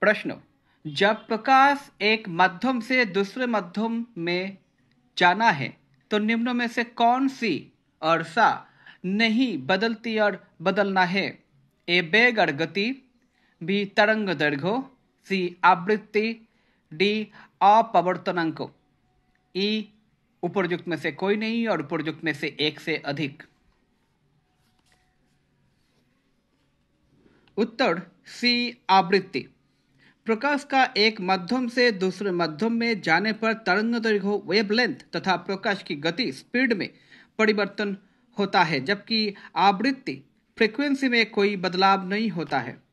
प्रश्न जब प्रकाश एक माध्यम से दूसरे माध्यम में जाना है तो निम्न में से कौन सी और सा नहीं बदलती और बदलना है ए बेग और गति बी तरंग दर्घो सी आवृत्ति डी अपवर्तनांक ई उपरयुक्त में से कोई नहीं और उपरयुक्त में से एक से अधिक उत्तर सी आवृत्ति प्रकाश का एक माध्यम से दूसरे माध्यम में जाने पर तरंग दैर्घ्य वेवलेंथ तथा प्रकाश की गति स्पीड में परिवर्तन होता है जबकि आवृत्ति फ्रीक्वेंसी में कोई बदलाव नहीं होता है